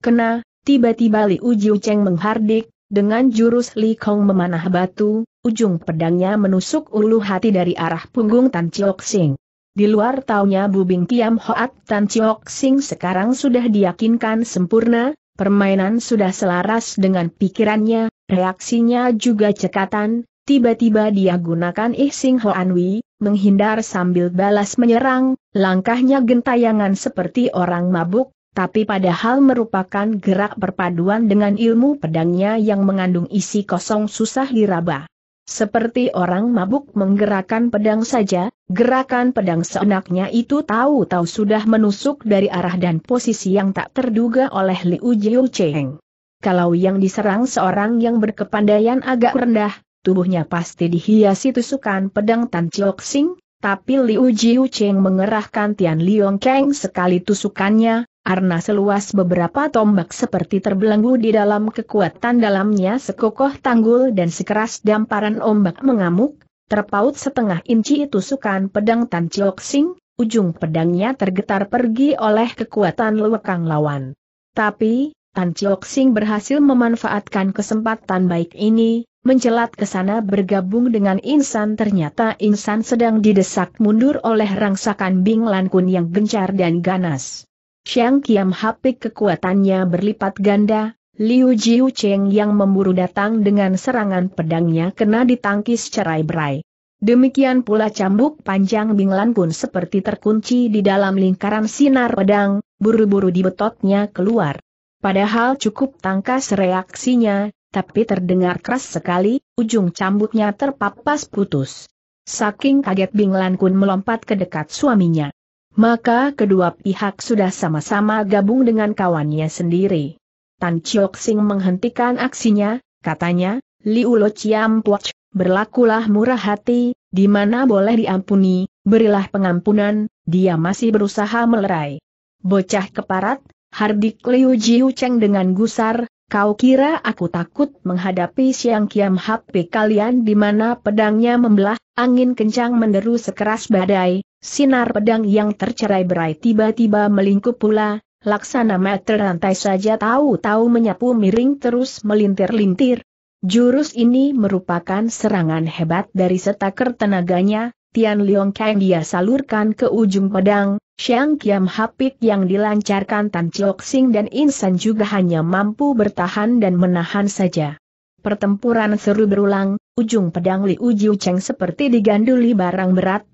Kena, tiba-tiba Li Jiu Cheng menghardik, dengan jurus Li Kong memanah batu, ujung pedangnya menusuk ulu hati dari arah punggung Tan Chiok Sing. Di luar taunya Bubing Tiam Hoat Tan Chiok Sing sekarang sudah diyakinkan sempurna, Permainan sudah selaras dengan pikirannya, reaksinya juga cekatan, tiba-tiba dia gunakan Ihsing Hoanwi, menghindar sambil balas menyerang, langkahnya gentayangan seperti orang mabuk, tapi padahal merupakan gerak perpaduan dengan ilmu pedangnya yang mengandung isi kosong susah diraba. Seperti orang mabuk menggerakkan pedang saja, gerakan pedang seenaknya itu tahu-tahu sudah menusuk dari arah dan posisi yang tak terduga oleh Liu Jiu Cheng. Kalau yang diserang seorang yang berkepandaian agak rendah, tubuhnya pasti dihiasi tusukan pedang Tan Chiok Sing, tapi Liu Jiu Cheng mengerahkan Tian Liong Kang sekali tusukannya, Arna seluas beberapa tombak seperti terbelenggu di dalam kekuatan dalamnya sekokoh tanggul dan sekeras damparan ombak mengamuk, terpaut setengah inci tusukan pedang Tan Chiok Sing, ujung pedangnya tergetar pergi oleh kekuatan lewekang lawan. Tapi, Tan Chiok Sing berhasil memanfaatkan kesempatan baik ini, mencelat ke sana bergabung dengan Insan ternyata Insan sedang didesak mundur oleh rangsakan Bing Lan Kun yang gencar dan ganas. Chiang Kiam Hapik kekuatannya berlipat ganda, Liu Jiu Cheng yang memburu datang dengan serangan pedangnya kena ditangkis cerai berai. Demikian pula cambuk panjang Binglan pun seperti terkunci di dalam lingkaran sinar pedang, buru-buru dibetotnya keluar. Padahal cukup tangkas reaksinya, tapi terdengar keras sekali, ujung cambuknya terpapas putus. Saking kaget Binglan pun melompat ke dekat suaminya maka kedua pihak sudah sama-sama gabung dengan kawannya sendiri. Tan Chiok Sing menghentikan aksinya, katanya, Liu Lo Chiam Puach, berlakulah murah hati, di mana boleh diampuni, berilah pengampunan, dia masih berusaha melerai. Bocah keparat, Hardik Liu Jiu Cheng dengan gusar, Kau kira aku takut menghadapi siang kiam HP kalian di mana pedangnya membelah, angin kencang menderu sekeras badai, Sinar pedang yang tercerai berai tiba-tiba melingkup pula, laksana meter rantai saja tahu-tahu menyapu miring terus melintir-lintir. Jurus ini merupakan serangan hebat dari setaker tenaganya, Tian Leong Kang dia salurkan ke ujung pedang, Xiang Kiam Hapik yang dilancarkan Tan Chok Sing dan Insan juga hanya mampu bertahan dan menahan saja. Pertempuran seru berulang, ujung pedang Li Uji Cheng seperti diganduli barang berat,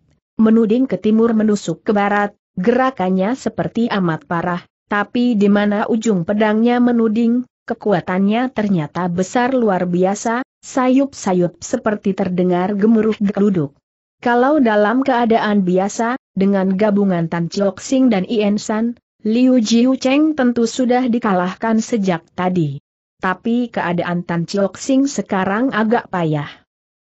menuding ke timur menusuk ke barat, gerakannya seperti amat parah, tapi di mana ujung pedangnya menuding, kekuatannya ternyata besar luar biasa, sayup-sayup seperti terdengar gemuruh geluduk. Kalau dalam keadaan biasa, dengan gabungan Tan Chiok Sing dan Ien San, Liu Jiu Cheng tentu sudah dikalahkan sejak tadi. Tapi keadaan Tan Chiok Sing sekarang agak payah.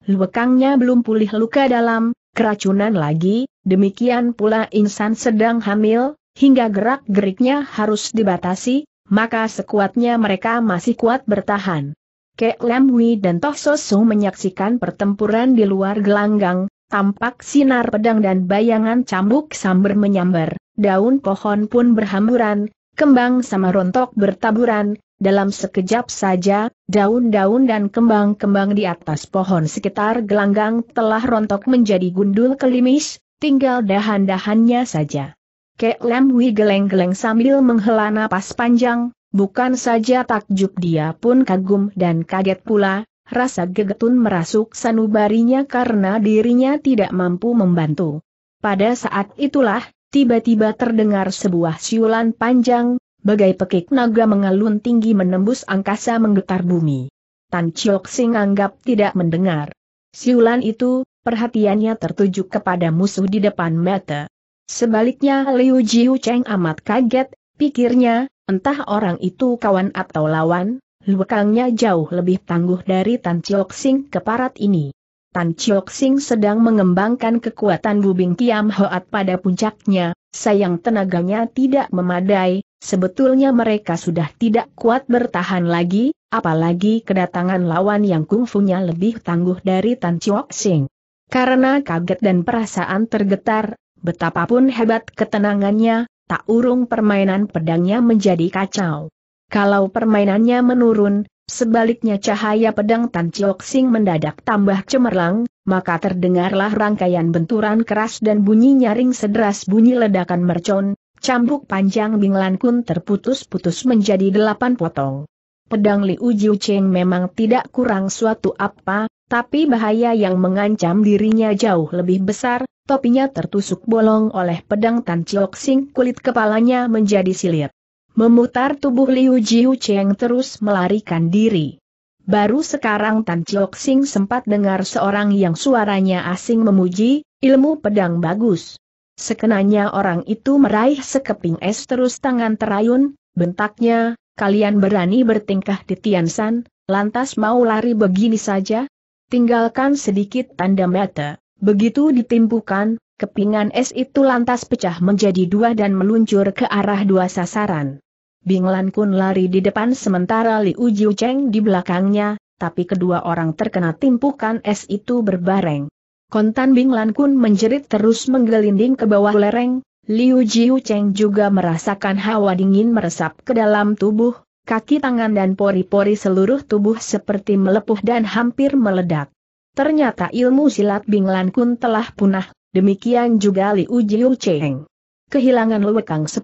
Luekangnya belum pulih luka dalam, keracunan lagi, demikian pula insan sedang hamil, hingga gerak-geriknya harus dibatasi, maka sekuatnya mereka masih kuat bertahan. Kek Lam dan Toh Sosu menyaksikan pertempuran di luar gelanggang, tampak sinar pedang dan bayangan cambuk samber menyambar, daun pohon pun berhamburan, kembang sama rontok bertaburan, dalam sekejap saja, daun-daun dan kembang-kembang di atas pohon sekitar gelanggang telah rontok menjadi gundul kelimis, tinggal dahan-dahannya saja. Kek Lem geleng-geleng sambil menghela napas panjang, bukan saja takjub dia pun kagum dan kaget pula, rasa gegetun merasuk sanubarinya karena dirinya tidak mampu membantu. Pada saat itulah, tiba-tiba terdengar sebuah siulan panjang, bagai pekik naga mengalun tinggi menembus angkasa menggetar bumi. Tan Chiok Sing anggap tidak mendengar. Siulan itu, perhatiannya tertuju kepada musuh di depan mata. Sebaliknya Liu Jiu Cheng amat kaget, pikirnya, entah orang itu kawan atau lawan, lukangnya jauh lebih tangguh dari Tan Chiok Sing keparat ini. Tan Chiok Sing sedang mengembangkan kekuatan Bubing Kiam Hoat pada puncaknya, sayang tenaganya tidak memadai, Sebetulnya mereka sudah tidak kuat bertahan lagi, apalagi kedatangan lawan yang kungfunya lebih tangguh dari Tan Chiok Sing. Karena kaget dan perasaan tergetar, betapapun hebat ketenangannya, tak urung permainan pedangnya menjadi kacau. Kalau permainannya menurun, sebaliknya cahaya pedang Tan Chiok Sing mendadak tambah cemerlang, maka terdengarlah rangkaian benturan keras dan bunyi nyaring sederas bunyi ledakan mercon, Cambuk panjang Binglan Kun terputus-putus menjadi delapan potong. Pedang Li Jiu Cheng memang tidak kurang suatu apa, tapi bahaya yang mengancam dirinya jauh lebih besar, topinya tertusuk bolong oleh pedang Tan Chiok Sing kulit kepalanya menjadi silir. Memutar tubuh Liu Jiu Cheng terus melarikan diri. Baru sekarang Tan Chiok Sing sempat dengar seorang yang suaranya asing memuji, ilmu pedang bagus. Sekenanya orang itu meraih sekeping es terus tangan terayun, bentaknya, kalian berani bertingkah di Tiansan, lantas mau lari begini saja? Tinggalkan sedikit tanda mata, begitu ditimpukan, kepingan es itu lantas pecah menjadi dua dan meluncur ke arah dua sasaran. Binglan Kun lari di depan sementara Li Jiu Cheng di belakangnya, tapi kedua orang terkena timpukan es itu berbareng. Kontan Bing Lan Kun menjerit terus menggelinding ke bawah lereng, Liu Jiu Cheng juga merasakan hawa dingin meresap ke dalam tubuh, kaki tangan dan pori-pori seluruh tubuh seperti melepuh dan hampir meledak. Ternyata ilmu silat Bing Lan Kun telah punah, demikian juga Liu Jiu Cheng. Kehilangan lewekang 10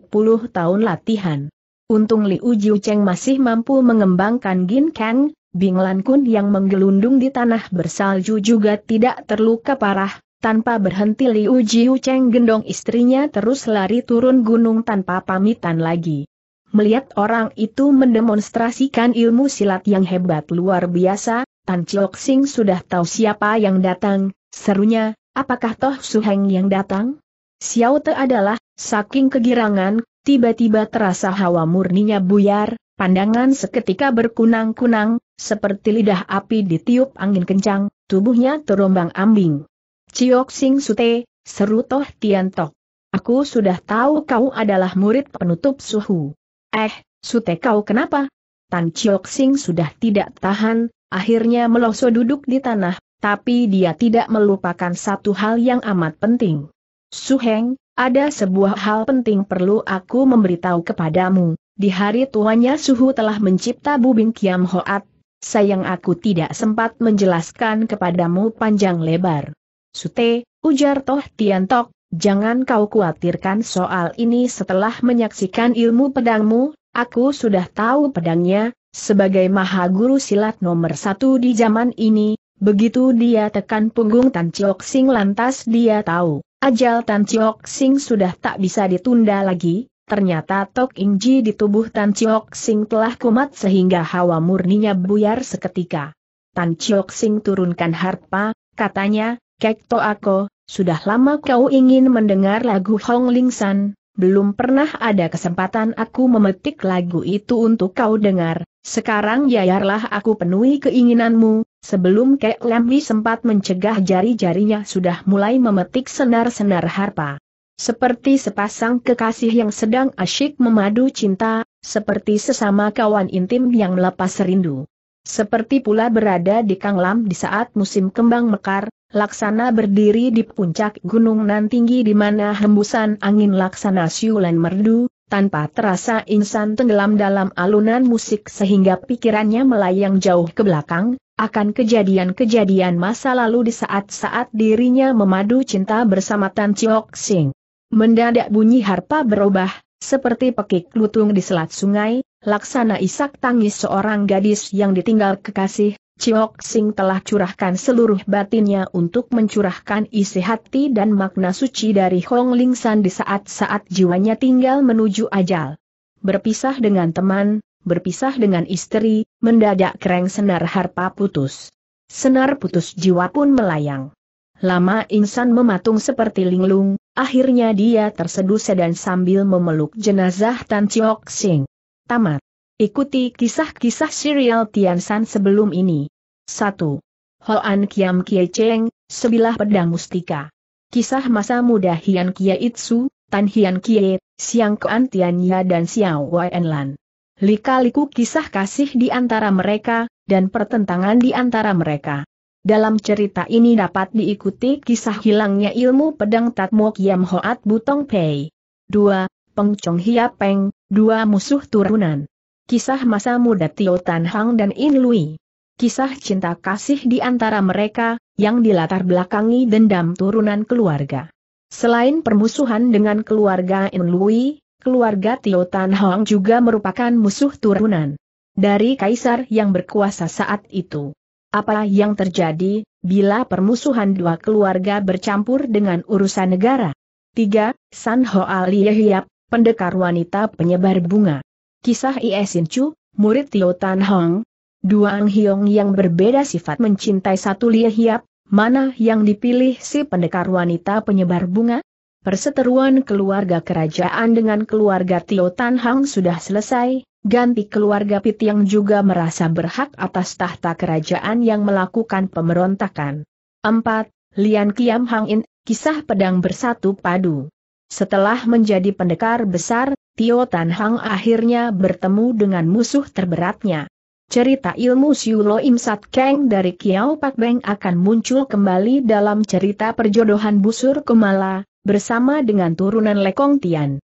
tahun latihan. Untung Liu Jiu Cheng masih mampu mengembangkan Gin Kang, Bing Lan Kun yang menggelundung di tanah bersalju juga tidak terluka parah, tanpa berhenti Liu Jiu Cheng gendong istrinya terus lari turun gunung tanpa pamitan lagi. Melihat orang itu mendemonstrasikan ilmu silat yang hebat luar biasa, Tan Chok Sing sudah tahu siapa yang datang, serunya, apakah Toh Su Heng yang datang? Xiao Te adalah, saking kegirangan, tiba-tiba terasa hawa murninya buyar, Pandangan seketika berkunang-kunang, seperti lidah api ditiup angin kencang, tubuhnya terombang-ambing. Ciok Sing Sute, seru Toh Tian Tok. Aku sudah tahu kau adalah murid penutup suhu. Eh, Sute kau kenapa? Tan Ciok Sing sudah tidak tahan, akhirnya meloso duduk di tanah, tapi dia tidak melupakan satu hal yang amat penting. Suheng, ada sebuah hal penting perlu aku memberitahu kepadamu. Di hari tuanya Suhu telah mencipta Bubing Kiam Hoat, Sayang aku tidak sempat menjelaskan kepadamu panjang lebar. Sute, ujar Toh Tiantok, jangan kau khawatirkan soal ini setelah menyaksikan ilmu pedangmu, aku sudah tahu pedangnya, sebagai maha guru silat nomor satu di zaman ini, begitu dia tekan punggung Tan Chiok Sing lantas dia tahu, ajal Tan Chiok Sing sudah tak bisa ditunda lagi, ternyata Tok Ingji di tubuh Tan Chiok Sing telah kumat sehingga hawa murninya buyar seketika. Tan Chiok Sing turunkan harpa, katanya, Kek To Ako, sudah lama kau ingin mendengar lagu Hong Ling San, belum pernah ada kesempatan aku memetik lagu itu untuk kau dengar, sekarang yayarlah aku penuhi keinginanmu, sebelum Kek Lemwi sempat mencegah jari-jarinya sudah mulai memetik senar-senar harpa. Seperti sepasang kekasih yang sedang asyik memadu cinta, seperti sesama kawan intim yang melepas rindu. Seperti pula berada di Kanglam di saat musim kembang mekar, laksana berdiri di puncak gunung nan tinggi di mana hembusan angin laksana siulan merdu, tanpa terasa insan tenggelam dalam alunan musik sehingga pikirannya melayang jauh ke belakang, akan kejadian-kejadian masa lalu di saat-saat dirinya memadu cinta bersama Tan Chiok Sing. Mendadak bunyi harpa berubah, seperti pekik lutung di selat sungai, laksana isak tangis seorang gadis yang ditinggal kekasih, Ciok Sing telah curahkan seluruh batinnya untuk mencurahkan isi hati dan makna suci dari Hong Ling San di saat-saat jiwanya tinggal menuju ajal. Berpisah dengan teman, berpisah dengan istri, mendadak kereng senar harpa putus. Senar putus jiwa pun melayang. Lama insan mematung seperti linglung, akhirnya dia tersedu dan sambil memeluk jenazah Tan Chiok Sing. Tamat. Ikuti kisah-kisah serial Tian Tiansan sebelum ini. 1. Hoan Kiam Kie Cheng, Sebilah Pedang Mustika. Kisah masa muda Hian Kie Itsu, Tan Hian Kie, Siang Kuan Tian Ya dan Xiao Lan. Lika-liku kisah kasih di antara mereka, dan pertentangan di antara mereka. Dalam cerita ini dapat diikuti kisah hilangnya ilmu pedang Tatmo Kiam Hoat Butong Pei. 2. Peng Chong Hia Peng, dua musuh turunan. Kisah masa muda Tio Tan Hang dan In Lui. Kisah cinta kasih di antara mereka, yang dilatar belakangi dendam turunan keluarga. Selain permusuhan dengan keluarga In Lui, keluarga Tio Tan Hang juga merupakan musuh turunan dari kaisar yang berkuasa saat itu. Apa yang terjadi bila permusuhan dua keluarga bercampur dengan urusan negara? 3. San Ali Yehiap, pendekar wanita penyebar bunga. Kisah Iesin Chu, murid Tio Tan Hong. Dua Ang Hiong yang berbeda sifat mencintai satu Liehiap, mana yang dipilih si pendekar wanita penyebar bunga? Perseteruan keluarga kerajaan dengan keluarga Tio Tan Hang sudah selesai, Ganti keluarga Pit yang juga merasa berhak atas tahta kerajaan yang melakukan pemberontakan. 4. Lian Kiam Hang In, kisah pedang bersatu padu. Setelah menjadi pendekar besar, Tio Tan Hang akhirnya bertemu dengan musuh terberatnya. Cerita ilmu Siulo Im Sat Keng dari Kiao Pak Beng akan muncul kembali dalam cerita perjodohan busur Kumala, bersama dengan turunan Lekong Tian.